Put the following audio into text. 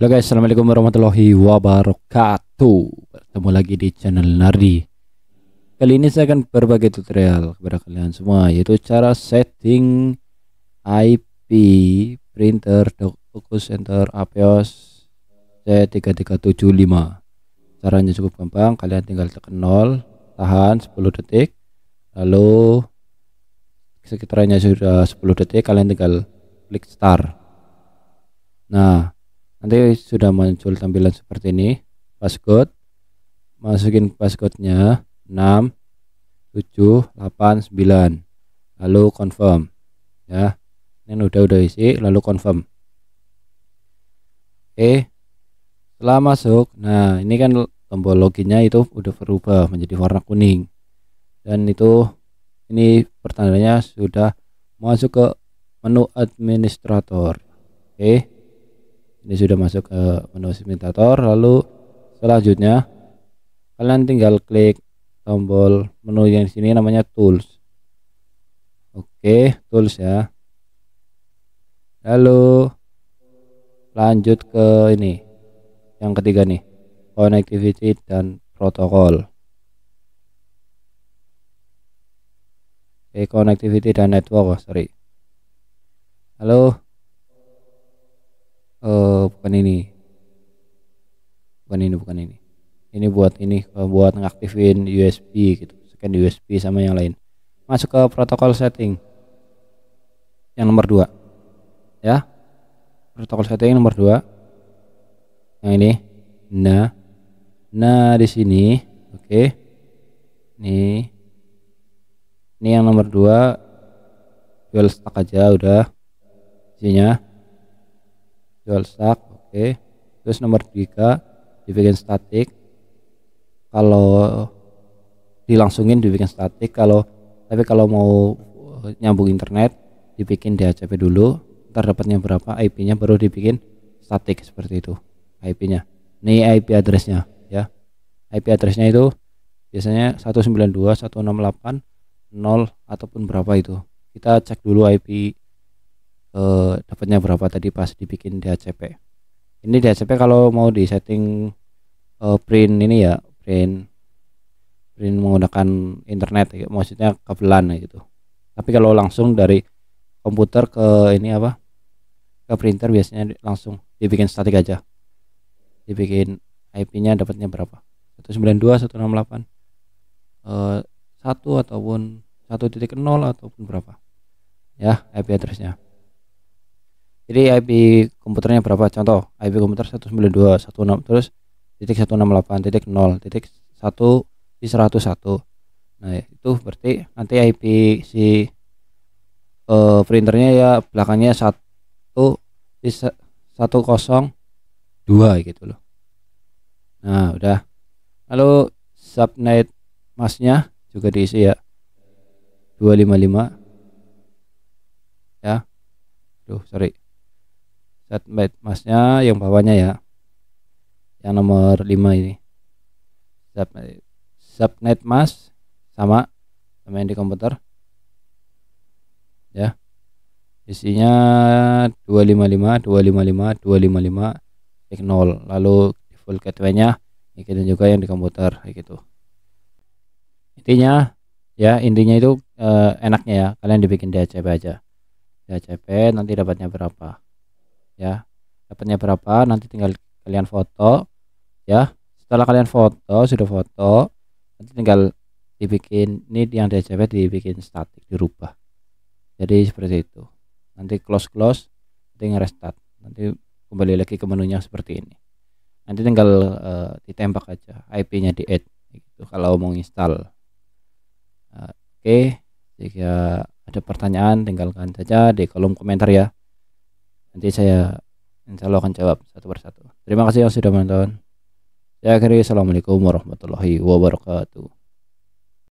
Halo guys, Assalamualaikum warahmatullahi wabarakatuh Bertemu lagi di channel Nardi Kali ini saya akan berbagi tutorial kepada kalian semua Yaitu cara setting IP printer focus center APOS C3375 Caranya cukup gampang, kalian tinggal tekan 0 Tahan 10 detik Lalu sekitarnya sudah 10 detik kalian tinggal klik start nah nanti sudah muncul tampilan seperti ini passcode masukin passcode-nya 6 7 8 9 lalu confirm ya ini udah udah isi lalu confirm oke setelah masuk nah ini kan tombol loginnya itu udah berubah menjadi warna kuning dan itu ini pertandanya sudah masuk ke menu administrator oke ini sudah masuk ke menu simulator lalu selanjutnya kalian tinggal klik tombol menu yang di sini namanya tools oke tools ya lalu lanjut ke ini yang ketiga nih connectivity dan protokol oke connectivity dan network oh, sorry Halo. uh, eh, bukan ini bukan ini bukan ini ini buat ini buat ngaktifin USB gitu scan USB sama yang lain masuk ke protokol setting yang nomor dua ya protokol setting nomor dua yang ini nah nah di sini oke okay. ini ini yang nomor dua dual stack aja udah isinya dual stack oke okay. terus nomor tiga dibikin statik kalau dilangsungin dibikin statik kalau tapi kalau mau eh, nyambung internet dibikin DHCP dulu ntar dapatnya berapa IP nya baru dibikin statik seperti itu IP nya ini IP address nya ya IP address nya itu biasanya enam delapan nol ataupun berapa itu kita cek dulu IP eh, dapatnya berapa tadi pas dibikin DHCP ini DHCP kalau mau di setting eh, print ini ya print print menggunakan internet ya, maksudnya kabelan ya gitu tapi kalau langsung dari komputer ke ini apa ke printer biasanya langsung dibikin statik aja dibikin IP-nya dapatnya berapa 192 168 eh, 1 ataupun 1.0 ataupun berapa ya IP addressnya jadi IP komputernya berapa contoh IP komputer 192.16 terus titik 168 titik 0 titik 1 di 101 nah itu berarti nanti IP si uh, printernya ya belakangnya 1 di 102 gitu loh nah udah lalu subnet masnya juga diisi ya 255 ya tuh sorry Set masnya yang bawahnya ya. Yang nomor 5 ini. Subnet, subnet mas sama sama yang di komputer. Ya. Isinya 255 255 255 0 lalu full gateway-nya ikutin juga yang di komputer gitu intinya ya intinya itu eh, enaknya ya kalian dibikin DHCP aja DHCP nanti dapatnya berapa ya dapatnya berapa nanti tinggal kalian foto ya setelah kalian foto sudah foto nanti tinggal dibikin ini yang DCP dibikin statik dirubah jadi seperti itu nanti close close nanti restart nanti kembali lagi ke menunya seperti ini nanti tinggal uh, ditembak aja IP-nya di add gitu kalau mau install uh, oke okay. jika ada pertanyaan tinggalkan saja di kolom komentar ya Nanti saya insya Allah akan jawab satu persatu. Terima kasih yang sudah menonton. Saya akhiri. Assalamualaikum warahmatullahi wabarakatuh.